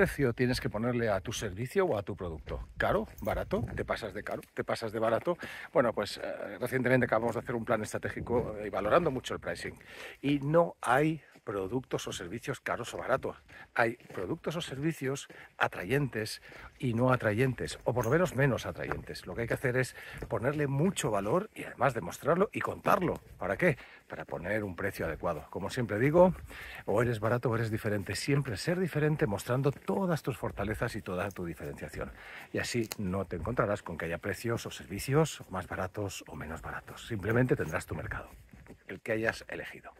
precio tienes que ponerle a tu servicio o a tu producto? ¿Caro? ¿Barato? ¿Te pasas de caro? ¿Te pasas de barato? Bueno, pues eh, recientemente acabamos de hacer un plan estratégico y eh, valorando mucho el pricing y no hay productos o servicios caros o baratos. Hay productos o servicios atrayentes y no atrayentes, o por lo menos menos atrayentes. Lo que hay que hacer es ponerle mucho valor y además demostrarlo y contarlo. ¿Para qué? Para poner un precio adecuado. Como siempre digo, o eres barato o eres diferente. Siempre ser diferente mostrando todas tus fortalezas y toda tu diferenciación. Y así no te encontrarás con que haya precios o servicios más baratos o menos baratos. Simplemente tendrás tu mercado, el que hayas elegido.